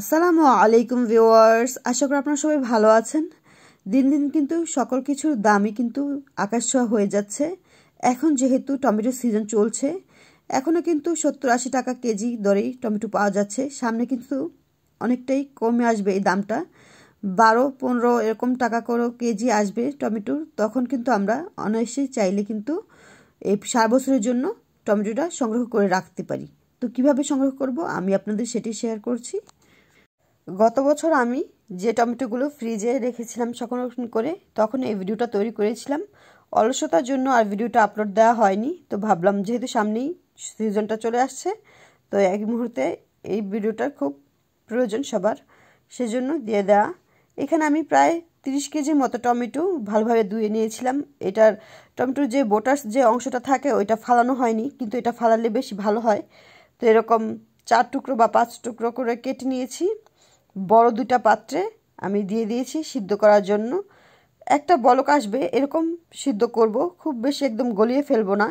আসসালামু আলাইকুম ভিওয়ার্স আশা করি আপনারা সবাই ভালো আছেন দিন দিন কিন্তু সকল কিছুর দামই কিন্তু আকাশ ছোঁয়া হয়ে যাচ্ছে এখন যেহেতু টমেটো সিজন চলছে এখনও কিন্তু সত্তর আশি টাকা কেজি দরেই টমেটো পাওয়া যাচ্ছে সামনে কিন্তু অনেকটাই কমে আসবে এই দামটা বারো পনেরো এরকম টাকা করে কেজি আসবে টমেটোর তখন কিন্তু আমরা অনায়াসে চাইলে কিন্তু এই সারা বছরের জন্য টমেটোটা সংগ্রহ করে রাখতে পারি তো কিভাবে সংগ্রহ করব আমি আপনাদের সেটি শেয়ার করছি গত বছর আমি যে টমেটোগুলো ফ্রিজে রেখেছিলাম সংরক্ষণ করে তখন এই ভিডিওটা তৈরি করেছিলাম অলসতার জন্য আর ভিডিওটা আপলোড দেওয়া হয়নি তো ভাবলাম যেহেতু সামনেই সিজনটা চলে আসছে তো এক মুহূর্তে এই ভিডিওটার খুব প্রয়োজন সবার সেজন্য দিয়ে দেওয়া এখানে আমি প্রায় তিরিশ কেজির মতো টমেটো ভালোভাবে ধুয়ে নিয়েছিলাম এটার টমেটোর যে বোটার যে অংশটা থাকে ওইটা ফালানো হয়নি কিন্তু এটা ফালালে বেশি ভালো হয় তো এরকম চার টুকরো বা পাঁচ টুকরো করে কেটে নিয়েছি বড় দুটা পাত্রে আমি দিয়ে দিয়েছি সিদ্ধ করার জন্য একটা বলক আসবে এরকম সিদ্ধ করব খুব বেশি একদম গলিয়ে ফেলবো না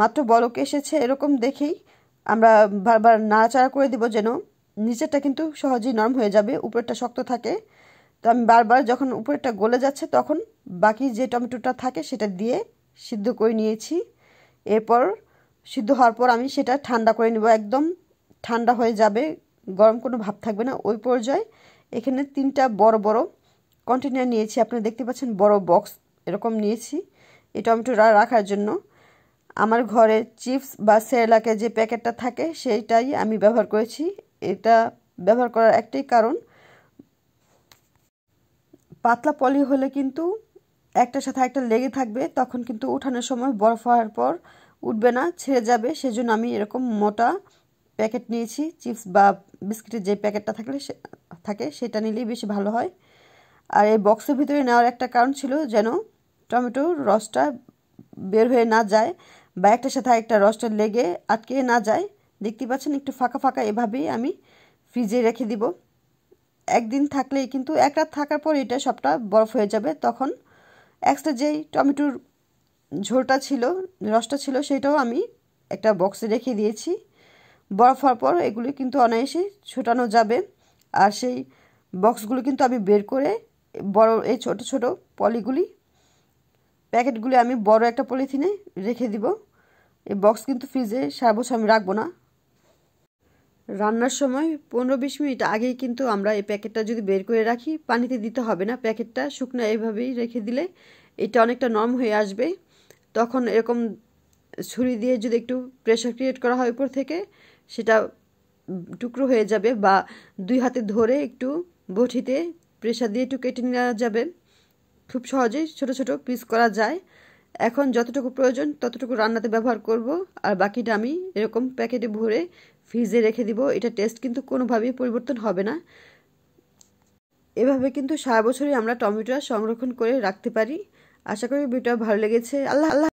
মাত্র বলক এসেছে এরকম দেখেই আমরা বারবার নাড়াচাড়া করে দেব যেন নিচেরটা কিন্তু সহজেই নরম হয়ে যাবে উপরেরটা শক্ত থাকে তো আমি বারবার যখন উপরেরটা গলে যাচ্ছে তখন বাকি যে টমেটোটা থাকে সেটা দিয়ে সিদ্ধ করে নিয়েছি এরপর সিদ্ধ হওয়ার পর আমি সেটা ঠান্ডা করে নেব একদম ঠান্ডা হয়ে যাবে গরম কোনো ভাব থাকবে না ওই পর্যায়ে এখানে তিনটা বড় বড় কন্টেনার নিয়েছি আপনারা দেখতে পাচ্ছেন বড় বক্স এরকম নিয়েছি এই টমেটোটা রাখার জন্য আমার ঘরে চিপস বা সেরেলাকে যে প্যাকেটটা থাকে সেইটাই আমি ব্যবহার করেছি এটা ব্যবহার করার একটাই কারণ পাতলা পলি হলে কিন্তু একটার সাথে একটা লেগে থাকবে তখন কিন্তু উঠানোর সময় বরফ হওয়ার পর উঠবে না ছেড়ে যাবে সেজন্য আমি এরকম মোটা প্যাকেট নিয়েছি চিপস বা বিস্কিটের যে প্যাকেটটা থাকলে থাকে সেটা নিলেই বেশি ভালো হয় আর এই বক্সের ভিতরে নেওয়ার একটা কারণ ছিল যেন টমেটো রসটা বের হয়ে না যায় বা একটা সাথে একটা রসটা লেগে আটকে না যায় দেখতে পাচ্ছেন একটু ফাঁকা ফাঁকা এভাবেই আমি ফ্রিজে রেখে দিব একদিন থাকলেই কিন্তু এক রাত থাকার পর এটা সবটা বরফ হয়ে যাবে তখন এক্সট্রা যেই টমেটোর ঝোলটা ছিল রসটা ছিল সেটাও আমি একটা বক্সে রেখে দিয়েছি বরফ হওয়ার পর এগুলি কিন্তু অনায়াসে ছোটানো যাবে আর সেই বক্সগুলো কিন্তু আমি বের করে বড় এই ছোট ছোট পলিগুলি প্যাকেটগুলি আমি বড় একটা পলিথিনে রেখে দিব এই বক্স কিন্তু ফ্রিজে সারা বছর আমি রাখবো না রান্নার সময় পনেরো বিশ মিনিট আগেই কিন্তু আমরা এই প্যাকেটটা যদি বের করে রাখি পানিতে দিতে হবে না প্যাকেটটা শুকনো এইভাবেই রেখে দিলে এটা অনেকটা নরম হয়ে আসবে তখন এরকম ছুরি দিয়ে যদি একটু প্রেশার ক্রিয়েট করা হয় উপর থেকে সেটা টুকরো হয়ে যাবে বা দুই হাতে ধরে একটু বঠিতে প্রেশার দিয়ে একটু কেটে নেওয়া যাবে খুব সহজেই ছোট ছোট পিস করা যায় এখন যতটুকু প্রয়োজন ততটুকু রান্নাতে ব্যবহার করব আর বাকিটা আমি এরকম প্যাকেটে ভরে ফ্রিজে রেখে দিব এটা টেস্ট কিন্তু কোনোভাবেই পরিবর্তন হবে না এভাবে কিন্তু সারা বছরই আমরা টমেটো সংরক্ষণ করে রাখতে পারি আশা করি ভিডিওটা ভালো লেগেছে আল্লাহ আল্লাহ